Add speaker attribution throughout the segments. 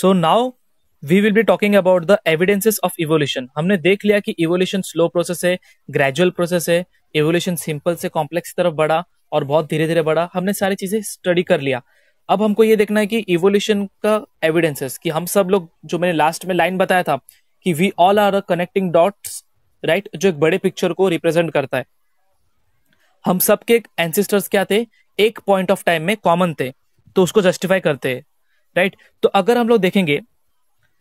Speaker 1: So now we will be talking about the evidences of evolution हमने देख लिया कि इवोल्यूशन स्लो प्रोसेस है ग्रेजुअल प्रोसेस है इवोल्यूशन सिंपल से कॉम्प्लेक्स तरफ बढ़ा और बहुत धीरे धीरे बढ़ा हमने सारी चीजें स्टडी कर लिया अब हमको ये देखना है कि इवोल्यूशन का एविडेंसेस कि हम सब लोग जो मैंने लास्ट में लाइन बताया था कि we all are connecting dots right जो एक बड़े पिक्चर को रिप्रेजेंट करता है हम सबके एंसेस्टर्स क्या थे एक पॉइंट ऑफ टाइम में कॉमन थे तो उसको जस्टिफाई करते हैं राइट तो अगर हम लोग देखेंगे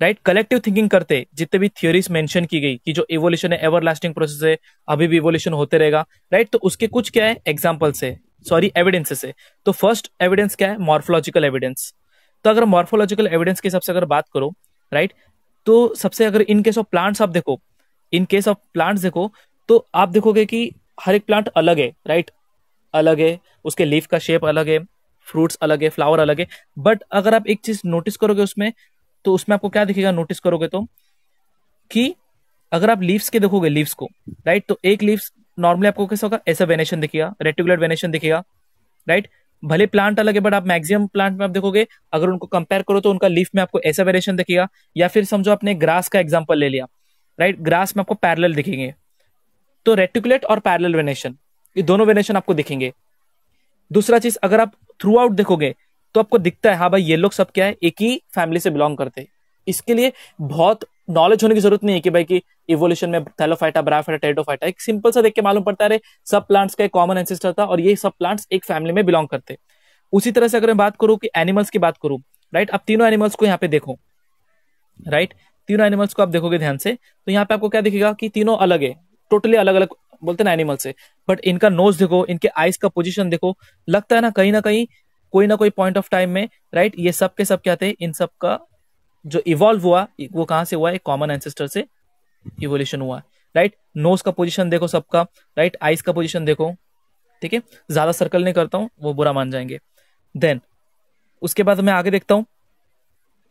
Speaker 1: राइट कलेक्टिव थिंकिंग करते जितने भी थियोरीज मेंशन की गई कि जो इवोल्यूशन है एवर लास्टिंग प्रोसेस है अभी भी इवोल्यूशन होते रहेगा राइट तो उसके कुछ क्या है एग्जाम्पल्स है सॉरी एविडेंसेस है तो फर्स्ट एविडेंस क्या है मॉर्फोलॉजिकल एविडेंस तो अगर मॉर्फोलॉजिकल एविडेंस के हिसाब से अगर बात करो राइट तो सबसे अगर इन केस ऑफ प्लांट्स आप देखो इन केस ऑफ प्लांट्स देखो तो आप देखोगे कि हर एक प्लांट अलग है राइट अलग है उसके लीफ का शेप अलग है फ्रूट्स अलग है फ्लावर अलग है बट अगर आप एक चीज नोटिस करोगे उसमें तो उसमें आपको क्या दिखेगा नोटिस करोगे तो कि अगर आप लीव्स के देखोगे लीव्स को राइट तो एक लीव्स नॉर्मली आपको कैसा होगा ऐसा वेनेशन दिखेगा रेटिकुलर वेनेशन दिखेगा राइट भले प्लांट अलग है बट आप मैक्सिमम प्लांट में आप देखोगे अगर उनको कंपेयर करो तो उनका लीफ में आपको ऐसा वेरिएशन दिखेगा या फिर समझो आपने ग्रास का एग्जाम्पल ले लिया राइट ग्रास में आपको पैरल दिखेंगे तो रेटिकुलेट और पैरल वेनेशन ये दोनों वेनेशन आपको दिखेंगे दूसरा चीज अगर आप थ्रू आउट देखोगे तो आपको दिखता है हाँ भाई ये लोग सब क्या है एक ही फैमिली से बिलोंग करते हैं इसके लिए बहुत नॉलेज होने की जरूरत नहीं है कि भाई कि इवोल्यूशन में थैलोफाइटा ब्राफाइटा टेडोफाइटा एक सिंपल सा देख के मालूम पड़ता है सब प्लांट्स का एक कॉमन एंसेस्टर था और ये सब प्लांट्स एक फैमिली में बिलोंग करते उसी तरह से अगर मैं बात करूं कि एनिमल्स की बात करूँ राइट आप तीनों एनिमल्स को यहाँ पे देखो राइट तीनों एनिमल्स को आप देखोगे ध्यान से तो यहाँ पे आपको क्या दिखेगा कि तीनों अलग है टोटली अलग अलग बोलते ना एनिमल से बट इनका नोज देखो इनके आइस का पोजिशन देखो लगता है ना कहीं ना कहीं कोई ना कोई पॉइंट ऑफ टाइम में राइट ये सब के सब क्या थे इन सब का जो इवॉल्व हुआ वो कहां से हुआ है कॉमन एंसेस्टर से इवोल्यूशन हुआ राइट नोज का पोजिशन देखो सबका राइट आइस का पोजिशन देखो ठीक है ज्यादा सर्कल नहीं करता हूँ वो बुरा मान जाएंगे देन उसके बाद मैं आगे देखता हूँ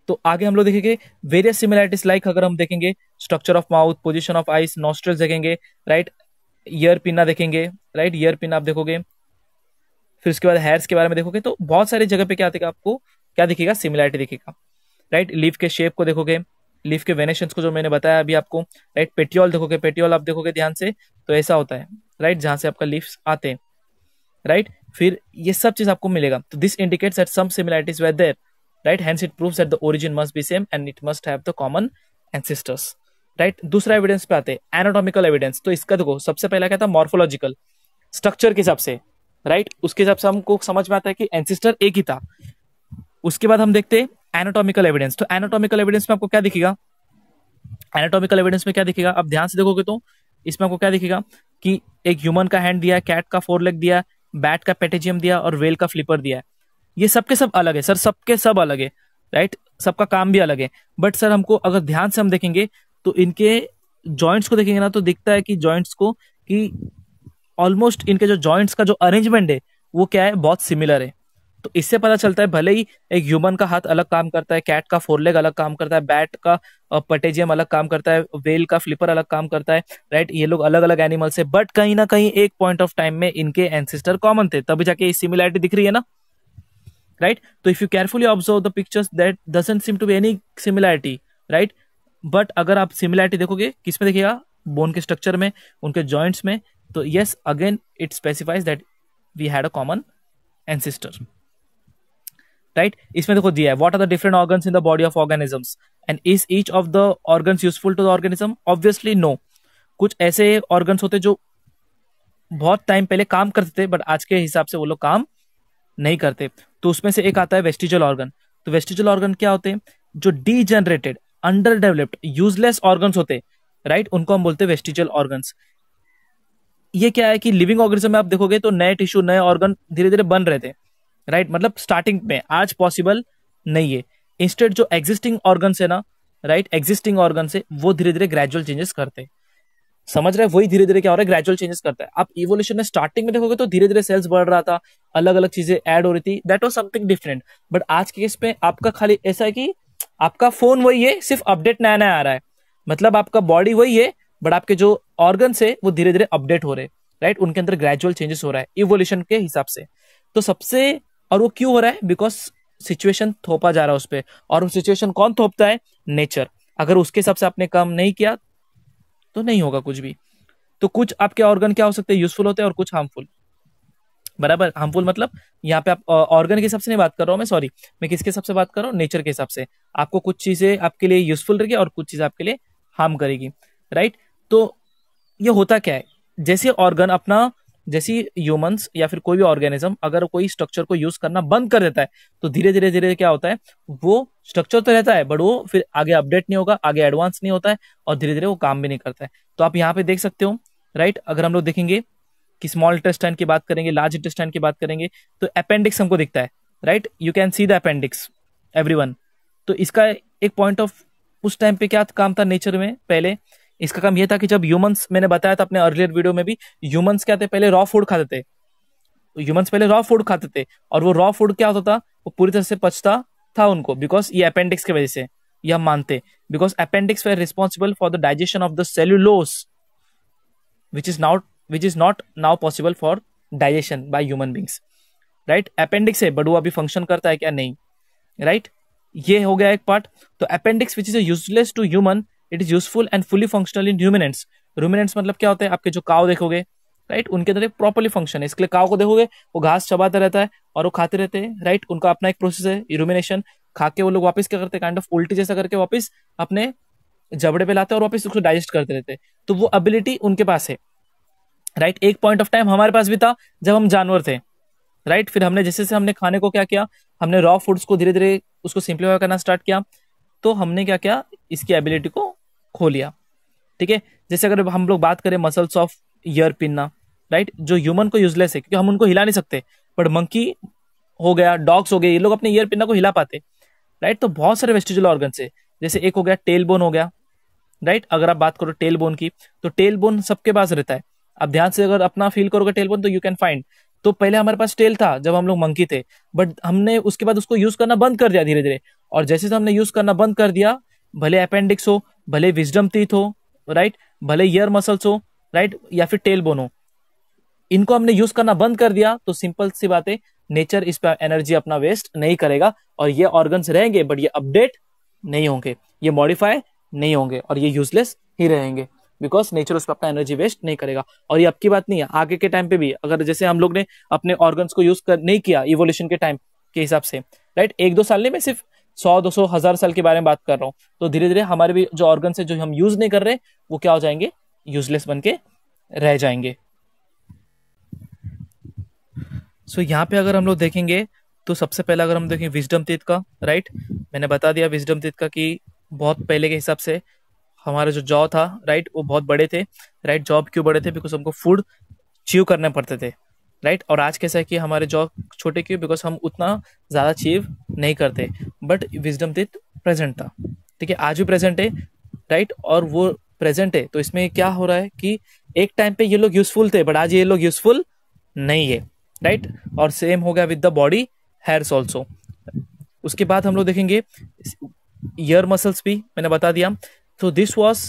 Speaker 1: तो आगे हम लोग देखेंगे वेरियस सिमिलैरिटीज लाइक अगर हम देखेंगे structure of mouth position of eyes nostrils देखेंगे राइट ईयर पिन ना देखेंगे राइट ईयर पिन आप देखोगे फिर उसके बाद हेयर्स के बारे में देखोगे तो बहुत सारी जगह पे क्या देगा आपको क्या दिखेगा सिमिलैरिटी दिखेगा राइट लीव के शेप को देखोगे लीव के वेनेशन को जो मैंने बताया अभी आपको राइट पेटियोल देखोगे पेटियोल आप देखोगे ध्यान से तो ऐसा होता है राइट जहां से आपका लीव्स आते हैं राइट फिर ये सब चीज आपको मिलेगा तो this indicates at some similarities right hence it proves that the origin must be same and it must have the common ancestors right दूसरा एविडेंस पे आते हैं एनाटॉमिकल एविडेंस तो इसका देखो सबसे पहला क्या था मॉर्फोलॉजिकल स्ट्रक्चर के हिसाब से राइट उसके हिसाब से हमको समझ में आता है कि एंसिस्टर एक ही था उसके बाद हम देखते हैं एनाटॉमिकल एविडेंस तो एनाटॉमिकल एविडेंस में आपको क्या दिखेगा एनाटॉमिकल एविडेंस में क्या दिखेगा आप ध्यान से देखोगे तो इसमें आपको क्या दिखेगा कि एक ह्यूमन का हैंड दिया कैट का फोर लेग दिया बैट का पेटेजियम दिया और वेल का फ्लिपर दिया ये सबके सब अलग है सर सबके सब अलग है राइट सबका काम भी अलग है बट सर हमको अगर ध्यान से हम देखेंगे तो इनके जॉइंट्स को देखेंगे ना तो दिखता है कि जॉइंट्स को कि ऑलमोस्ट इनके जो जॉइंट्स का जो अरेंजमेंट है वो क्या है बहुत सिमिलर है तो इससे पता चलता है भले ही एक ह्यूमन का हाथ अलग काम करता है कैट का फोरलेग अलग काम करता है बैट का पटेजियम अलग काम करता है वेल का फ्लिपर अलग काम करता है राइट ये लोग अलग अलग एनिमल्स है बट कहीं ना कहीं एक पॉइंट ऑफ टाइम में इनके एनसिस्टर कॉमन थे तभी जाके सिमिलैरिटी दिख रही है ना राइट तो if you carefully observe the pictures that doesn't seem to be any similarity right but अगर आप सिमिलैरिटी देखोगे किस में देखिएगा बोन के स्ट्रक्चर में उनके जॉइंट्स में तो yes again it specifies that we had a common ancestor right इसमें देखो दिया है what are the different organs in the body of organisms and is each of the organs useful to the organism obviously no कुछ ऐसे organs होते जो बहुत time पहले काम करते थे बट आज के हिसाब से वो लोग काम नहीं करते तो उसमें से एक आता है वेस्टिजल ऑर्गन तो वेस्टिजल ऑर्गन क्या होते हैं जो degenerated under developed useless organ होते राइट उनको हम बोलते हैं वेस्टिजल ऑर्गन ये क्या है कि लिविंग ऑर्गेनिज्म में आप देखोगे तो नए टिश्यू नए ऑर्गन धीरे धीरे बन रहे थे राइट मतलब स्टार्टिंग में आज पॉसिबल नहीं है इंस्टेड जो एग्जिस्टिंग ऑर्गन है ना राइट एग्जिस्टिंग ऑर्गन से वो धीरे धीरे ग्रेजुअल चेंजेस करते हैं समझ रहे वही धीरे धीरे क्या हो रहा है ग्रेजुअल चेंजेस करता है आप इवोल्यूशन में स्टार्टिंग में देखोगे तो धीरे धीरे सेल्स बढ़ रहा था अलग अलग चीजें ऐड हो रही थी that was something different but आज के केस में आपका खाली ऐसा है कि आपका फोन वही है सिर्फ अपडेट नया नया आ रहा है मतलब आपका बॉडी वही है बट आपके जो ऑर्गन है वो धीरे धीरे अपडेट हो रहे हैं राइट उनके अंदर ग्रेजुअल चेंजेस हो रहा है इवोल्यूशन के हिसाब से तो सबसे और वो क्यों हो रहा है बिकॉज सिचुएशन थोपा जा रहा है उस पर और वो सिचुएशन कौन थोपता है नेचर अगर उसके हिसाब से आपने काम नहीं किया तो नहीं होगा कुछ भी तो कुछ आपके ऑर्गन क्या हो सकते हैं यूजफुल होते हैं और कुछ हार्मफुल बराबर हार्मफुल मतलब यहाँ पे आप ऑर्गन के हिसाब से नहीं बात कर रहा हूँ मैं सॉरी मैं किसके हिसाब से बात कर रहा हूँ नेचर के हिसाब से आपको कुछ चीजें आपके लिए यूजफुल रहेगी और कुछ चीज आपके लिए हार्म करेगी राइट तो ये होता क्या है जैसे ऑर्गन अपना जैसी ह्यूमंस या फिर कोई भी ऑर्गेनिज्म अगर कोई स्ट्रक्चर को यूज करना बंद कर देता है तो धीरे धीरे धीरे क्या होता है वो स्ट्रक्चर तो रहता है बट वो फिर आगे अपडेट नहीं होगा आगे एडवांस नहीं होता है और धीरे धीरे वो काम भी नहीं करता है तो आप यहाँ पे देख सकते हो राइट अगर हम लोग देखेंगे कि स्मॉल इंटेस्टाइन की बात करेंगे लार्ज इंटेस्टाइन की बात करेंगे तो अपेंडिक्स हमको दिखता है right you can see the appendix every तो इसका एक पॉइंट ऑफ उस टाइम पे क्या काम था नेचर में पहले इसका काम यह था कि जब ह्यूमंस मैंने बताया था अपने अर्लियर वीडियो में भी ह्यूमंस क्या थे पहले रॉ फूड खाते थे तो ह्यूमंस पहले रॉ फूड खाते थे और वो रॉ फूड क्या होता था वो पूरी तरह से पचता था उनको बिकॉज ये अपेंडिक्स की वजह से ये हम मानते because appendix were responsible for the digestion of the cellulose which is not which is not now possible for digestion by human beings right appendix है बट वो अभी फंक्शन करता है क्या नहीं राइट right? ये हो गया एक पार्ट तो appendix which is useless to human it is useful and fully functional in ruminants ruminants मतलब क्या होते हैं आपके जो काव देखोगे राइट उनके अंदर एक प्रॉपरली फंक्शन है इसके लिए काव को देखोगे वो घास चबाता रहता है और वो खाते रहते हैं राइट उनका अपना एक प्रोसेस है रूमिनेशन खा के वो लोग वापस क्या करते हैं काइंड ऑफ उल्टी जैसा करके वापस अपने जबड़े पे लाते हैं और वापस उसको डाइजेस्ट करते रहते हैं तो वो एबिलिटी उनके पास है राइट एक पॉइंट ऑफ टाइम हमारे पास भी था जब हम जानवर थे राइट right? फिर हमने जैसे जैसे हमने खाने को क्या किया हमने रॉ फूड्स को धीरे धीरे उसको सिंप्लीफाई करना स्टार्ट किया तो हमने क्या किया इसकी एबिलिटी को खो लिया ठीक है जैसे अगर हम लोग बात करें muscles of ear pinna right जो ह्यूमन को यूजलेस है क्योंकि हम उनको हिला नहीं सकते बट मंकी हो गया डॉग्स हो गए ये लोग अपने ईयर पिनना को हिला पाते राइट तो बहुत सारे वेस्टिजल ऑर्गन है जैसे एक हो गया टेल बोन हो गया राइट अगर आप बात करो टेल बोन की तो टेल बोन सबके पास रहता है अब ध्यान से अगर अपना फील करोगे टेल तो यू कैन फाइंड तो पहले हमारे पास टेल था जब हम लोग मंकी थे बट हमने उसके बाद उसको यूज करना बंद कर दिया धीरे धीरे और जैसे हमने यूज करना बंद कर दिया भले अपेंडिक्स हो भले विजडम तीत हो राइट भले ईयर मसल्स हो राइट या फिर टेल बोन हो इनको हमने यूज करना बंद कर दिया तो सिंपल सी बात है नेचर इस पर एनर्जी अपना वेस्ट नहीं करेगा और ये ऑर्गन्स रहेंगे बट ये अपडेट नहीं होंगे ये मॉडिफाई नहीं होंगे और ये यूजलेस ही रहेंगे बिकॉज नेचर उस पर अपना एनर्जी वेस्ट नहीं करेगा और ये अब की बात नहीं है आगे के टाइम पे भी अगर जैसे हम लोग ने अपने ऑर्गन्स को यूज कर नहीं किया इवोल्यूशन के टाइम के हिसाब से राइट एक दो साल नहीं मैं सिर्फ सौ दो सौ हजार साल के बारे में बात कर रहा हूँ तो धीरे धीरे हमारे भी जो ऑर्गन है जो हम यूज नहीं कर रहे वो क्या हो जाएंगे यूजलेस बन के रह जाएंगे सो so, यहाँ पे अगर हम लोग देखेंगे तो सबसे पहले अगर हम देखें विजडम तीत का राइट मैंने बता दिया विजडम तीत का कि बहुत पहले के हिसाब से हमारा जो जॉ था राइट वो बहुत बड़े थे राइट जॉब क्यों बड़े थे बिकॉज हमको फूड चीव करने पड़ते थे राइट और आज कैसा है कि हमारे जॉब छोटे क्यों बिकॉज हम उतना ज़्यादा अचीव नहीं करते बट विजडम टिथ प्रेजेंट था ठीक है आज भी प्रेजेंट है राइट और वो प्रेजेंट है तो इसमें क्या हो रहा है कि एक टाइम पे ये लोग यूजफुल थे बट आज ये लोग यूजफुल नहीं है राइट और सेम हो गया with the body hairs also उसके बाद हम लोग देखेंगे ईयर मसल्स भी मैंने बता दिया तो दिस वॉज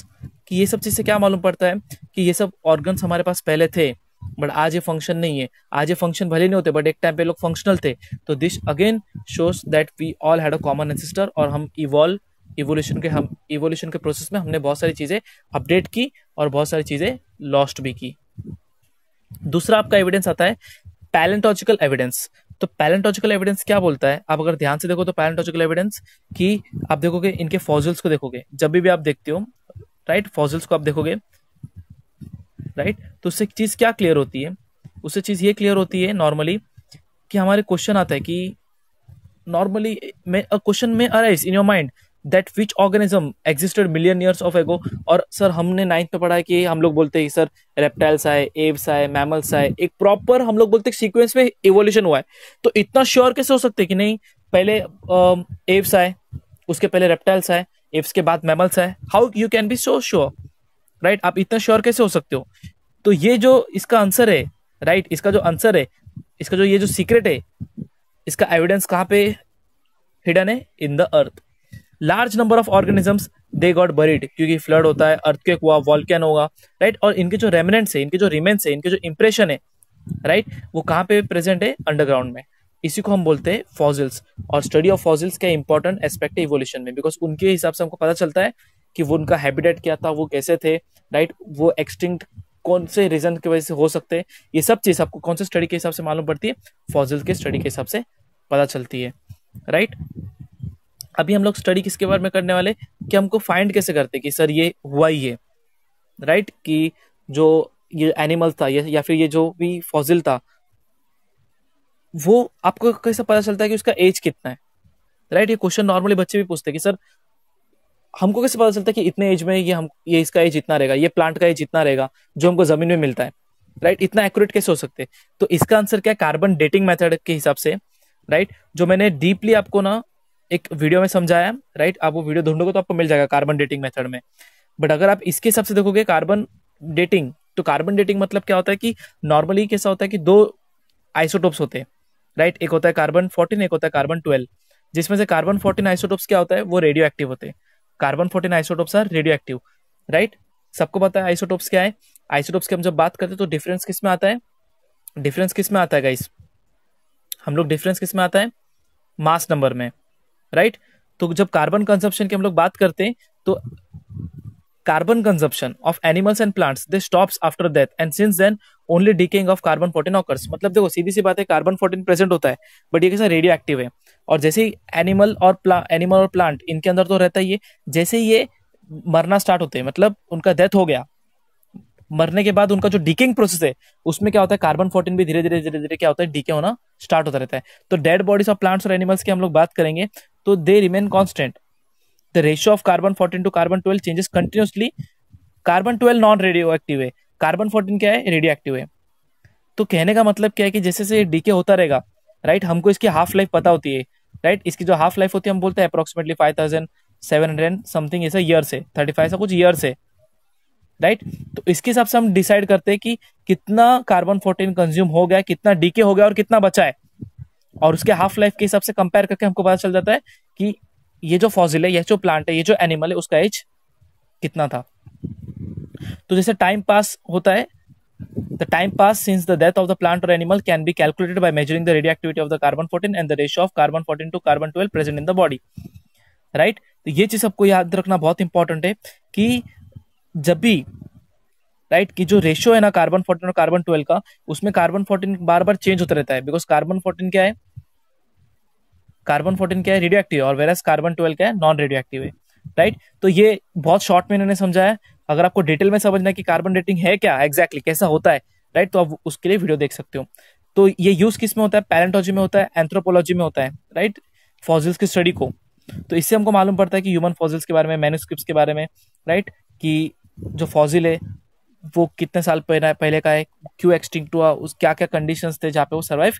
Speaker 1: कि ये सब चीज़ से क्या मालूम पड़ता है कि ये सब ऑर्गन्स हमारे पास पहले थे बट आज ये फंक्शन नहीं है आज ये फंक्शन भले नहीं होते बट एक टाइम पे लोग फंक्शनल थे तो this again shows that we all had a common ancestor और हम इवॉल्व इवोल्यूशन के हम इवोल्यूशन के प्रोसेस में हमने बहुत सारी चीज़ें अपडेट की और बहुत सारी चीज़ें लॉस्ट भी की दूसरा आपका एविडेंस आता है पैलेंटोलॉजिकल एविडेंस तो पैलेंटोजिकल एविडेंस क्या बोलता है आप अगर ध्यान से देखो तो पैलेंटोजिकल एविडेंस कि आप देखोगे इनके फॉजल्स को देखोगे जब भी, भी आप देखते हो राइट फॉजल्स को आप देखोगे राइट तो उससे चीज क्या क्लियर होती है उससे चीज ये क्लियर होती है नॉर्मली कि हमारे क्वेश्चन आता है कि नॉर्मली क्वेश्चन में arise in your mind that which organism existed million years of ago और सर हमने नाइन्थ में पढ़ा है कि हम लोग बोलते हैं सर रेप्टाइल्स आए एव्स आए मैमल्स आए एक प्रॉपर हम लोग बोलते हैं सीक्वेंस में इवोल्यूशन हुआ है तो इतना श्योर कैसे हो सकते कि नहीं पहले एव्स um, आए उसके पहले रेप्टाइल्स आए एव्स के बाद मैमल्स आए how you can be so sure right आप इतना श्योर कैसे हो सकते हो तो ये जो इसका आंसर है राइट right? इसका जो आंसर है इसका जो ये जो सीक्रेट है इसका एविडेंस कहाँ पे हिडन है in the earth large number of organisms they got buried क्योंकि फ्लड होता है अर्थक्वेक हुआ वॉल्कैन होगा राइट और इनके जो रेमिनेंट्स है इनके जो रिमेन्स है इनके जो इंप्रेशन है राइट वो कहाँ पे प्रेजेंट है अंडरग्राउंड में इसी को हम बोलते हैं फॉजिल्स और स्टडी ऑफ फॉजिल्स का इंपॉर्टेंट एस्पेक्ट है इवोल्यूशन में बिकॉज उनके हिसाब से हमको पता चलता है कि वो उनका हैबिटेट क्या था वो कैसे थे राइट वो एक्सटिंक्ट कौन से रीजन की वजह से हो सकते हैं ये सब चीज़ आपको कौन से स्टडी के हिसाब से मालूम पड़ती है फॉजिल के स्टडी के हिसाब से पता चलती है राइट right? अभी हम लोग स्टडी किसके बारे में करने वाले कि हमको फाइंड कैसे करते कि सर ये हुआ ये राइट कि जो ये एनिमल था या, या फिर ये जो भी फॉजिल था वो आपको कैसे पता चलता है कि उसका एज कितना है राइट ये क्वेश्चन नॉर्मली बच्चे भी पूछते हैं कि सर हमको कैसे पता चलता है कि इतने एज में ये हम ये इसका एज इतना रहेगा ये प्लांट का एज इतना रहेगा जो हमको जमीन में मिलता है राइट इतना एक्यूरेट कैसे हो सकते तो इसका आंसर क्या है कार्बन डेटिंग मेथड के हिसाब से राइट जो मैंने डीपली आपको ना एक वीडियो में समझाया राइट आप वो वीडियो ढूंढोगे तो आपको मिल जाएगा कार्बन डेटिंग मेथड में बट अगर आप इसके हिसाब से देखोगे कार्बन डेटिंग तो कार्बन डेटिंग मतलब क्या होता है कि नॉर्मली कैसा होता है कि दो आइसोटोप्स होते हैं राइट एक होता है कार्बन फोर्टीन एक होता है कार्बन ट्वेल्व जिसमें से कार्बन फोर्टीन आइसोटोप्स क्या होता है वो रेडियो एक्टिव होते हैं carbon fourteen isotopes are radioactive right सबको पता है आइसोटोप्स क्या है आइसोटोप्स की हम जब बात करते हैं तो डिफरेंस किस में आता है डिफरेंस किस में आता है गाइस हम लोग डिफरेंस किस में आता है मास नंबर में राइट तो जब कार्बन कंजप्शन की हम लोग बात करते हैं तो carbon consumption of animals and plants they stops after death and since then only decaying of carbon fourteen occurs मतलब देखो सीधी सी बात है कार्बन फोर्टीन प्रेजेंट होता है बट ये कैसा रेडियो एक्टिव है और जैसे ही एनिमल और एनिमल और प्लांट इनके अंदर तो रहता ही है जैसे ही ये मरना स्टार्ट होते हैं मतलब उनका डेथ हो गया मरने के बाद उनका जो डीकिंग प्रोसेस है उसमें क्या होता है कार्बन फोर्टीन भी धीरे धीरे धीरे धीरे क्या होता है डीके होना स्टार्ट होता रहता है तो डेड बॉडीज ऑफ प्लांट्स और एनिमल्स की हम लोग बात करेंगे तो they remain constant the ratio of carbon fourteen to carbon twelve changes continuously carbon twelve non radioactive है कार्बन फोर्टीन क्या है रेडियो एक्टिव है तो कहने का मतलब क्या है कि जैसे जैसे डीके होता रहेगा राइट हमको इसकी हाफ लाइफ पता होती है राइट इसकी जो हाफ लाइफ होती है हम बोलते हैं approximately five thousand seven hundred something ऐसा ईयर है थर्टी फाइव सा कुछ ईयर्स है राइट तो इसके हिसाब से हम डिसाइड करते हैं कि कितना कार्बन फोर्टीन कंज्यूम हो गया कितना डीके हो गया और कितना बचा है और उसके हाफ लाइफ के हिसाब से कंपेयर करके हमको पता चल जाता है कि ये जो फॉजिल है यह जो प्लांट है ये जो एनिमल है उसका एज कितना था तो जैसे टाइम पास होता है time pass since the death of the plant और animal can be calculated calculated measuring the radioactivity of the carbon fourteen and the ratio of carbon fourteen to carbon twelve present in the body right तो ये चीज सबको याद रखना बहुत important है कि जब भी राइट right, कि जो रेशियो है ना कार्बन फोर्टीन और कार्बन ट्वेल्व का उसमें कार्बन फोर्टीन बार बार चेंज होता रहता है बिकॉज कार्बन फोर्टीन क्या है कार्बन फोर्टीन क्या है रेडियो एक्टिव और वेरस कार्बन ट्वेल्व क्या है नॉन रेडियो एक्टिव है राइट right? तो ये बहुत शॉर्ट में इन्होंने समझाया अगर आपको डिटेल में समझना है कि कार्बन डेटिंग है क्या एग्जैक्टली exactly, कैसा होता है राइट right? तो आप उसके लिए वीडियो देख सकते हो तो ये यूज किस में होता है पैरेंटोलॉजी में होता है एंथ्रोपोलॉजी में होता है राइट right? फॉजिल्स की स्टडी को तो इससे हमको मालूम पड़ता है कि ह्यूमन फॉजिल्स के बारे में मैनुस्क्रिप्ट के बारे में राइट right? कि जो फॉजिल है वो कितने साल पहले का है क्यों एक्सटिंक्ट हुआ उस क्या क्या कंडीशन थे जहाँ पे वो सर्वाइव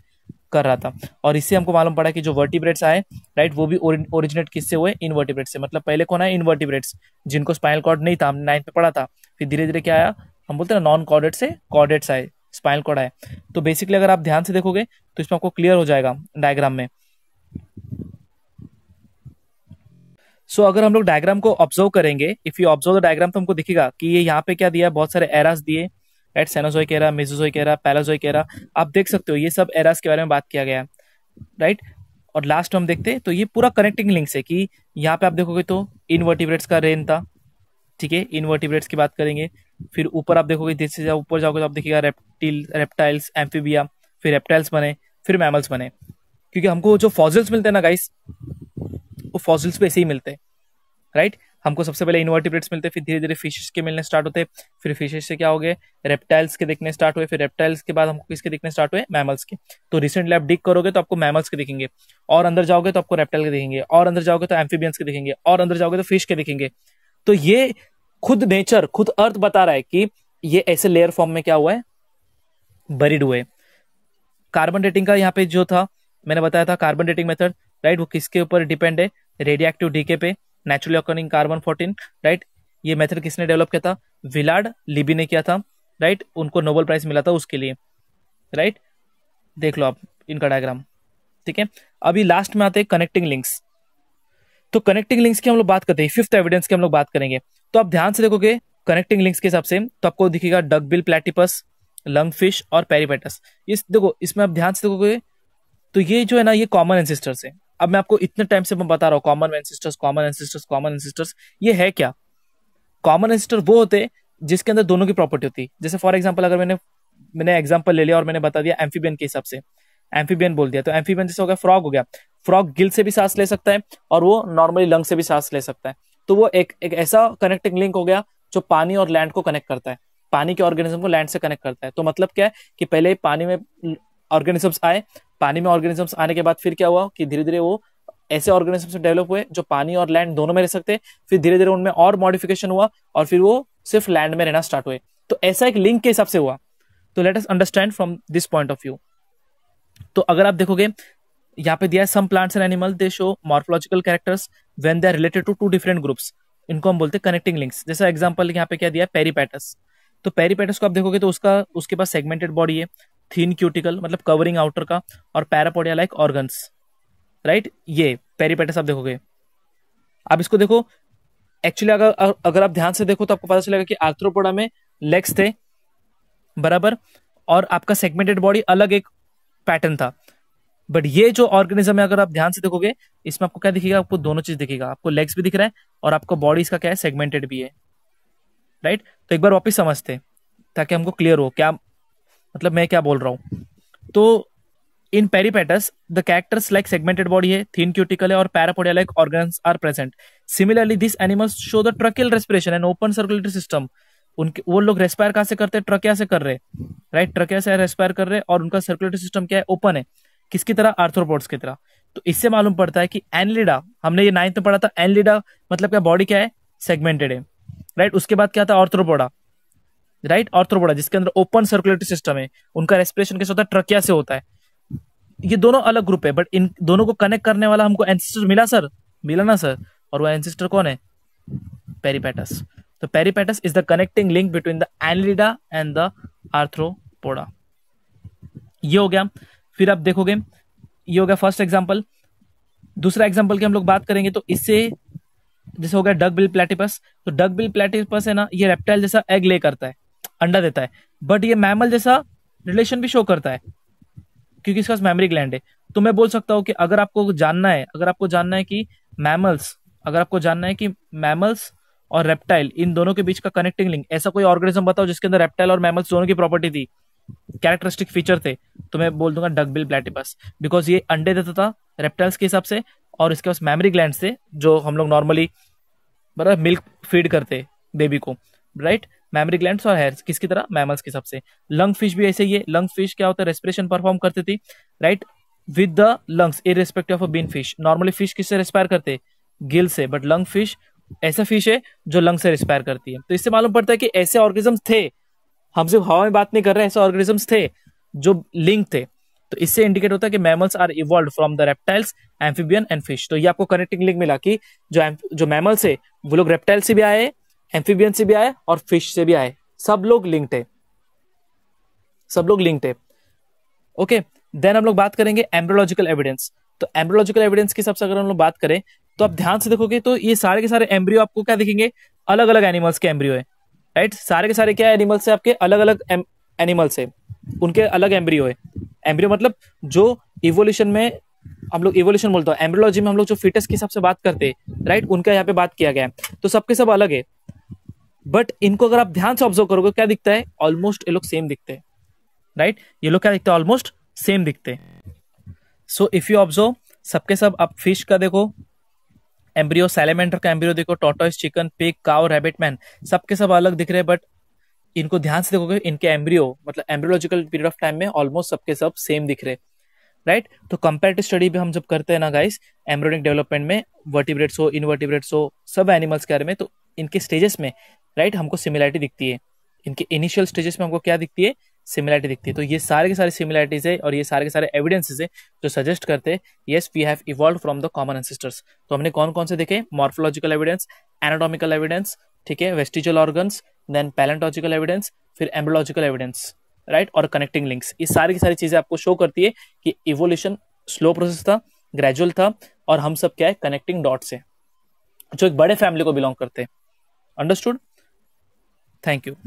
Speaker 1: कर रहा था और इससे हमको मालूम पड़ा कि जो वर्टिब्रेट्स आए राइट वो भी ओरिजिनेट किससे हुए इनवर्टिब्रेट से मतलब पहले कौन आए इनवर्टिब्रेट्स जिनको स्पाइनल कॉर्ड नहीं था हमने नाइन्थ पे पढ़ा था फिर धीरे धीरे क्या आया हम बोलते हैं नॉन कॉर्डेट से कॉर्डेट्स आए स्पाइनल कॉर्ड आए तो बेसिकली अगर आप ध्यान से देखोगे तो इसमें आपको क्लियर हो जाएगा डायग्राम में सो so, अगर हम लोग डायग्राम को ऑब्जर्व करेंगे if you observe the diagram तो हमको दिखेगा कि ये यहाँ पे क्या दिया बहुत सारे एरास दिए एट सेनोजोइक केरा मेजोजोइक केरा पैलाजोइक केरा आप देख सकते हो ये सब एरास के बारे में बात किया गया राइट राइट और लास्ट हम देखते हैं तो ये पूरा कनेक्टिंग लिंक्स है कि यहाँ पे आप देखोगे तो इनवर्टिब्रेट्स का रेन था ठीक है इनवर्टिब्रेट्स की बात करेंगे फिर ऊपर आप देखोगे जैसे ऊपर जाओगे तो आप देखिएगा रेप्टिल रेप्टाइल्स एम्फीबिया फिर रेप्टाइल्स बने फिर मैमल्स बने क्योंकि हमको जो फॉजल्स मिलते हैं ना गाइस वो फॉसिल्स पे ऐसे ही मिलते हैं राइट हमको सबसे पहले इन्वर्टिब्रेट्स मिलते हैं फिर धीरे धीरे फिशेस के मिलने स्टार्ट होते फिर फिशेस से क्या हो गए रेप्टाइल्स के दिखने स्टार्ट हुए फिर रेप्टाइल्स के बाद हमको किसके दिखने स्टार्ट हुए मैमल्स के तो रिसेंटली आप डिक करोगे तो आपको मैमल्स के दिखेंगे और अंदर जाओगे तो आपको रेप्टाइल के दिखेंगे और अंदर जाओगे तो एम्फीबियंस के दिखेंगे और अंदर जाओगे तो फिश के दिखेंगे तो ये खुद नेचर खुद अर्थ बता रहा है कि ये ऐसे लेयर फॉर्म में क्या हुआ है बरिड हुए कार्बन डेटिंग का यहाँ पे जो था मैंने बताया था कार्बन डेटिंग मेथड राइट वो किसके ऊपर डिपेंड है रेडियो एक्टिव डीके पे naturally occurring carbon fourteen right ये मेथड किसने डेवलप किया था विलाड लिबी ने किया था राइट उनको नोबल प्राइज मिला था उसके लिए राइट देख लो आप इनका डायग्राम ठीक है अभी लास्ट में आते हैं कनेक्टिंग लिंक्स तो कनेक्टिंग लिंक्स की हम लोग बात करते हैं फिफ्थ एविडेंस की हम लोग बात करेंगे तो आप ध्यान से देखोगे कनेक्टिंग लिंक्स के हिसाब से तो आपको दिखेगा डगबिल प्लेटिपस लंग फिश और पेरीपेटस इस देखो इसमें आप ध्यान से देखोगे तो ये जो है ना ये कॉमन एंसिस्टर्स है अब मैं आपको इतने टाइम से मैं बता रहा हूँ common ancestors common ancestors common ancestors ये है क्या कॉमन एनसिस्टर वो होते जिसके अंदर दोनों की प्रॉपर्टी होती जैसे फॉर एग्जाम्पल अगर मैंने मैंने एग्जाम्पल ले लिया और मैंने बता दिया एम्फीबियन के हिसाब से एम्फीबियन बोल दिया तो एम्फीबियन जैसे हो गया फ्रॉग हो गया फ्रॉग गिल से भी सांस ले सकता है और वो नॉर्मली लंग से भी सांस ले सकता है तो वो एक एक ऐसा कनेक्टिंग लिंक हो गया जो पानी और लैंड को कनेक्ट करता है पानी के ऑर्गेनिज्म को लैंड से कनेक्ट करता है तो मतलब क्या है कि पहले पानी में ऑर्गेनिजम्स आए पानी में ऑर्गेनिजम्स आने के बाद फिर क्या हुआ कि धीरे धीरे वो ऐसे ऑर्गेनिजम्स डेवलप हुए जो पानी और लैंड दोनों में रह सकते फिर धीरे धीरे उनमें और मॉडिफिकेशन हुआ और फिर वो सिर्फ लैंड में रहना स्टार्ट हुए तो ऐसा एक लिंक के हिसाब से हुआ तो let us understand from this point of view तो अगर आप देखोगे यहाँ पे दिया है some plants and animal they show morphological characters when they are related to two different groups इनको हम बोलते हैं कनेक्टिंग लिंक्स जैसा एग्जाम्पल यहाँ पे क्या दिया है पेरीपैटस तो पेरीपैटस को आप देखोगे तो उसका उसके पास सेगमेंटेड बॉडी है थीन क्यूटिकल मतलब कवरिंग आउटर का और पैरापोडिया लाइक ऑर्गन्स राइट ये पेरीपेटस आप देखोगे आप इसको देखो एक्चुअली अगर अगर आप ध्यान से देखो तो आपको पता चलेगा कि आर्थ्रोपोडा में लेग्स थे बराबर और आपका सेगमेंटेड बॉडी अलग एक पैटर्न था बट ये जो ऑर्गेनिज्म है अगर आप ध्यान से देखोगे इसमें आपको क्या दिखेगा आपको दोनों चीज दिखेगा आपको लेग्स भी दिख रहा है और आपको बॉडी इसका क्या है सेगमेंटेड भी है राइट तो एक बार वापिस समझते ताकि हमको क्लियर हो क्या मतलब मैं क्या बोल रहा हूँ तो in peripatus the characters like segmented body है थीन क्यूटिकल है और parapodia like organ are present similarly this animals show the tracheal respiration and open circulatory system उनके वो लोग रेस्पायर कहा से करते हैं ट्रकिया से कर रहे हैं राइट ट्रकिया से रेस्पायर कर रहे हैं और उनका सर्कुलेटरी सिस्टम क्या है ओपन है किसकी तरह आर्थ्रोपोड्स की तरह तो इससे मालूम पड़ता है कि एनलिडा हमने ये नाइन्थ में पढ़ा था एनलिडा मतलब क्या बॉडी क्या है सेगमेंटेड है राइट उसके बाद क्या था ऑर्थ्रोपोडा राइट ऑर्थ्रोपोडा जिसके अंदर ओपन सर्कुलेटरी सिस्टम है उनका रेस्पिरेशन कैसे होता है ट्रकिया से होता है ये दोनों अलग ग्रुप है बट इन दोनों को कनेक्ट करने वाला हमको एंसिस्टर मिला सर मिला ना सर और वो एंसिस्टर कौन है पेरीपैटस तो peripatus is the connecting link between the Annelida and the Arthropoda ये हो गया फिर आप देखोगे ये हो गया फर्स्ट एग्जाम्पल दूसरा एग्जाम्पल की हम लोग बात करेंगे तो इससे जैसे हो गया डग बिल प्लेटिपस तो डग बिल प्लेटिपस है ना ये रेप्टाइल जैसा एग ले करता है अंडा देता है बट ये मैमल जैसा रिलेशन भी शो करता है क्योंकि इसका मेमोरी ग्लैंड है तो मैं बोल सकता हूँ कि अगर आपको जानना है अगर आपको जानना है कि मैमल्स अगर आपको जानना है कि मैमल्स और रेप्टाइल इन दोनों के बीच का कनेक्टिंग लिंक ऐसा कोई ऑर्गेनिज्म बताओ जिसके अंदर रेप्टाइल और मैमल्स दोनों की प्रॉपर्टी थी कैरेक्टरिस्टिक फीचर थे तो मैं बोल दूंगा डगबिल प्लेटिपस बिकॉज ये अंडे देता था रेप्टाइल्स के हिसाब से और इसके पास मेमरी ग्लैंड थे जो हम लोग नॉर्मली मतलब मिल्क फीड करते बेबी को राइट मेमरी ग्लैंड और हेयर किसकी तरह मैमल्स के सबसे लंग फिश भी ऐसे ही है लंग फिश क्या होता है रेस्पिरेशन परफॉर्म करती थी right with the lungs in respect of a bean fish normally fish किससे रेस्पायर करते गिल से बट लंग फिश ऐसा फिश है जो लंग से रेस्पायर करती है तो इससे मालूम पड़ता है कि ऐसे ऑर्गेजम्स थे हम सिर्फ हवा में बात नहीं कर रहे ऐसे ऑर्गेजम्स थे जो लिंक थे तो इससे इंडिकेट होता है कि mammals are evolve from the reptiles amphibian and fish तो ये आपको कनेक्टिंग लिंक मिला कि जो जो मैमल्स है वो लोग रेप्टाइल से भी आए एम्फीबियन से भी आए और फिश से भी आए सब लोग लिंक्ड है सब लोग लिंक्ड है ओके देन हम लोग बात करेंगे एम्ब्रोलॉजिकल एविडेंस तो एम्ब्रोलॉजिकल एविडेंस की सबसे अगर हम लोग बात करें तो आप ध्यान से देखोगे तो ये सारे के सारे एम्ब्रियो आपको क्या दिखेंगे अलग अलग एनिमल्स के एम्ब्रियो है राइट सारे के सारे क्या एनिमल्स है आपके अलग अलग एनिमल्स है उनके अलग एम्ब्रियो है एम्ब्रियो मतलब जो इवोल्यूशन में हम लोग इवोल्यूशन बोलते हैं एम्ब्रोलॉजी में हम लोग जो फिटस के हिसाब से बात करते हैं राइट उनका यहाँ पे बात किया गया है तो सबके सब अलग है बट इनको अगर आप ध्यान से ऑब्जर्व करोगे क्या दिखता है ऑलमोस्ट ये लोग सेम दिखते हैं राइट right? ये लोग क्या दिखते हैं ऑलमोस्ट सेम दिखते हैं सो इफ यू ऑब्जर्व सबके सब आप फिश का देखो एम्ब्रियो सैलेमेंटर का एम्ब्रियो देखो tortoise chicken pig cow rabbit man सबके सब अलग दिख रहे हैं बट इनको ध्यान से देखोगे इनके एम्ब्रियो मतलब एम्ब्रियोलॉजिकल पीरियड ऑफ टाइम में ऑलमोस्ट सबके सब सेम दिख रहे हैं राइट तो कंपेरेटिव स्टडी भी हम जब करते हैं ना गाइस एम्ब्रोनिक डेवलपमेंट में वर्टिब्रेट्स हो इनवर्टिब्रेट्स हो सब एनिमल्स के बारे में तो इनके स्टेजेस में राइट right, हमको सिमिलैरिटी दिखती है इनके इनिशियल स्टेजेस में हमको क्या दिखती है सिमिलैरिटी दिखती है तो ये सारे के सारे सिमिलैरिटीज है और ये सारे के सारे एविडेंसेज है जो सजेस्ट करते हैं yes we have evolve from the common ancestors तो हमने कौन कौन से देखे मॉर्फोलॉजिकल एविडेंस एनाटॉमिकल एविडेंस ठीक है vestigial organs then paleontological evidence फिर एम्ब्रोलॉजिकल एविडेंस राइट और कनेक्टिंग लिंक्स ये सारी की सारी चीज़ें आपको शो करती है कि इवोल्यूशन स्लो प्रोसेस था ग्रेजुअल था और हम सब क्या है कनेक्टिंग डॉट्स है जो एक बड़े फैमिली को बिलोंग करते हैं Understood? Thank you.